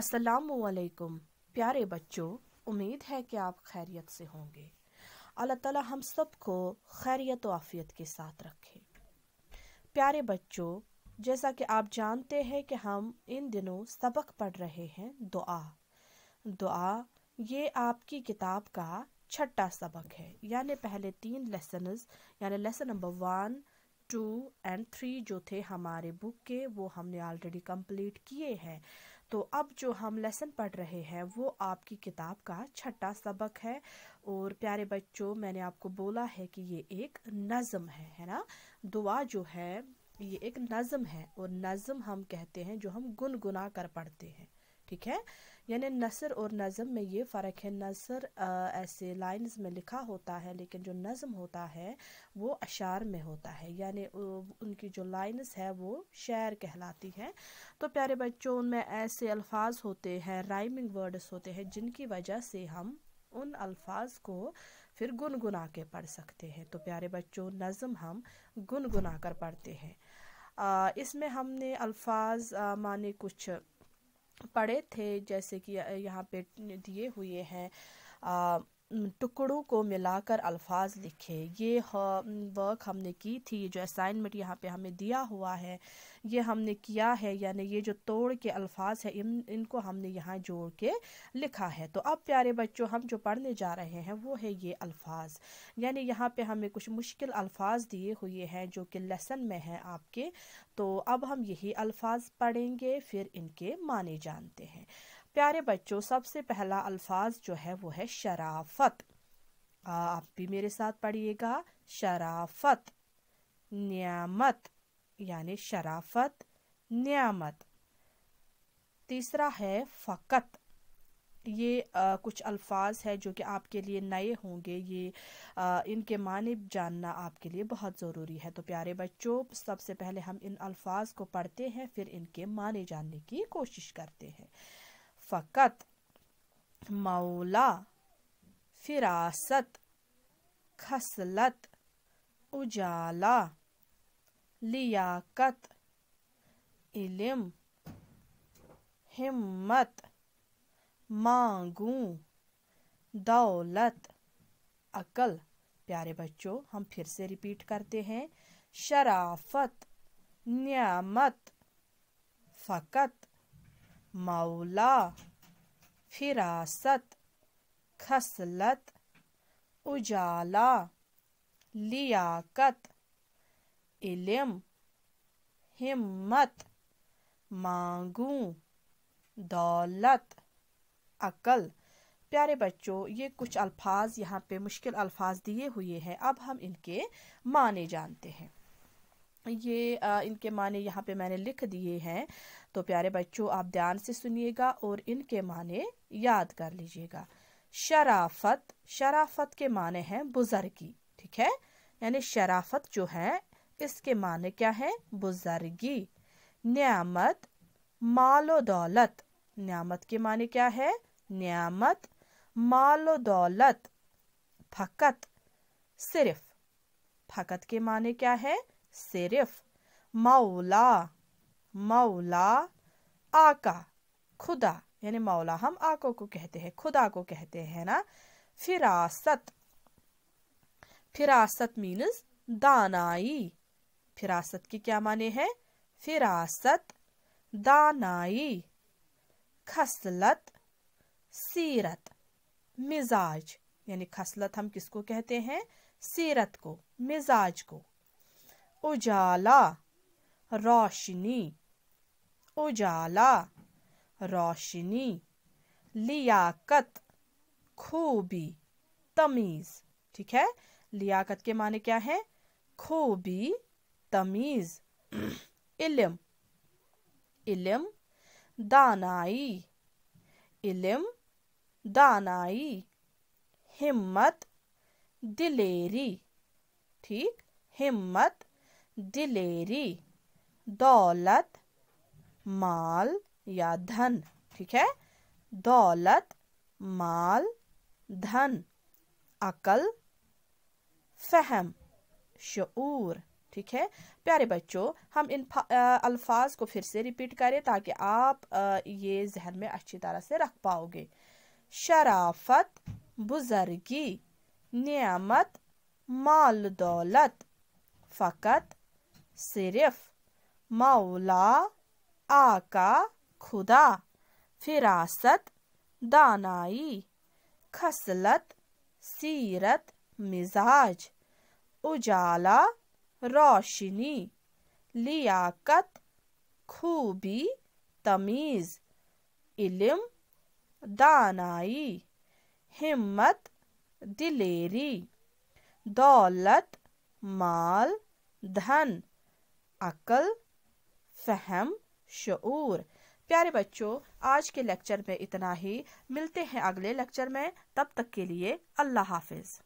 असलकुम प्यारे बच्चों उम्मीद है कि आप खैरियत से होंगे अल्लाह ताला हम सब को खैरियत और आफियत के साथ रखे प्यारे बच्चों जैसा कि आप जानते हैं कि हम इन दिनों सबक पढ़ रहे हैं दुआ दुआ ये आपकी किताब का छठा सबक है यानी पहले तीन लेसन यानी lesson number one two and three जो थे हमारे बुक के वो हमने ऑलरेडी कंप्लीट किए हैं तो अब जो हम लेसन पढ़ रहे हैं वो आपकी किताब का छठा सबक है और प्यारे बच्चों मैंने आपको बोला है कि ये एक नज़म है है ना दुआ जो है ये एक नज़म है और नज़म हम कहते हैं जो हम गुनगुना कर पढ़ते हैं ठीक है यानी नसर और नज़म में ये फ़र्क है नसर ऐसे लाइंस में लिखा होता है लेकिन जो नज़म होता है वो अशार में होता है यानी उनकी जो लाइंस है वो शेर कहलाती हैं तो प्यारे बच्चों उनमें ऐसे अल्फाज होते हैं राइमिंग वर्ड्स होते हैं जिनकी वजह से हम उन अल्फाज को फिर गुनगुना के पढ़ सकते हैं तो प्यारे बच्चों नज़म हम गुनगुना कर पढ़ते हैं इसमें हमने अल्फाज माने कुछ पड़े थे जैसे कि यहाँ पे दिए हुए हैं टुकड़ों को मिलाकर अल्फाज लिखे ये वर्क हमने की थी जो असाइनमेंट यहाँ पे हमें दिया हुआ है ये हमने किया है यानी ये जो तोड़ के अल्फाज है इन इनको हमने यहाँ जोड़ के लिखा है तो अब प्यारे बच्चों हम जो पढ़ने जा रहे हैं वो है ये अल्फाज यानी यहाँ पे हमें कुछ मुश्किल अल्फाज दिए हुए हैं जो कि लेसन में हैं आपके तो अब हम यही अल्फाज पढ़ेंगे फिर इनके माने जानते हैं प्यारे बच्चों सबसे पहला अल्फाज जो है वो है शराफत आप भी मेरे साथ पढ़िएगा शराफत नियामत यानी शराफत नियामत तीसरा है फ़कत ये आ, कुछ अल्फाज है जो कि आपके लिए नए होंगे ये आ, इनके माने जानना आपके लिए बहुत ज़रूरी है तो प्यारे बच्चों सबसे पहले हम इन अल्फाज को पढ़ते हैं फिर इनके माने जानने की कोशिश करते हैं फ़कत मौला फिरासत खसलत उजाला लियाकत इलम हिम्मत मांगू दौलत अकल प्यारे बच्चों हम फिर से रिपीट करते हैं शराफत नियामत फ़कत मौला फिरासत खसलत उजाला लियाकत इलम हिम्मत मांगू दौलत अकल प्यारे बच्चों ये कुछ अल्फाज यहाँ पे मुश्किल अल्फाज दिए हुए हैं अब हम इनके माने जानते हैं ये आ, इनके माने यहाँ पे मैंने लिख दिए हैं तो प्यारे बच्चों आप ध्यान से सुनिएगा और इनके माने याद कर लीजिएगा शराफत शराफत के माने हैं बुजुर्गी ठीक है यानी शराफत जो है इसके माने क्या है बुजुर्गी न्यामत मालो दौलत न्यामत के माने क्या है न्यामत मालो दौलत फकत सिर्फ फकत के माने क्या है सिर्फ मौला मौला आका खुदा यानी मौला हम आको को कहते हैं खुदा को कहते हैं ना फिरासत फिरासत मीन्स दानाई फिरासत की क्या माने है फिरासत दानाई खसलत सीरत मिजाज यानी खसलत हम किसको कहते हैं सीरत को मिजाज को उजाला रोशनी उजाला रोशनी लियाकत खूबी तमीज़ ठीक है लियाकत के माने क्या है खूबी तमीज़ इलम इलम दानाई इलम दानाई हिम्मत दिलेरी ठीक हिम्मत दिलेरी दौलत माल या धन ठीक है दौलत माल धन अकल फहम शूर ठीक है प्यारे बच्चों हम इन अल्फाज को फिर से रिपीट करें ताकि आप आ, ये जहन में अच्छी तरह से रख पाओगे शराफत बुजर्गी नियामत माल दौलत फ़कत सिर्फ मौला आका खुदा फिरासत दानाई खसलत सीरत मिजाज उजाला रोशनी लियाकत खूबी तमीज़ इलम दानाई हिम्मत दिलेरी दौलत माल धन अकल फहम शूर प्यारे बच्चों आज के लेक्चर में इतना ही मिलते हैं अगले लेक्चर में तब तक के लिए अल्लाह हाफिज़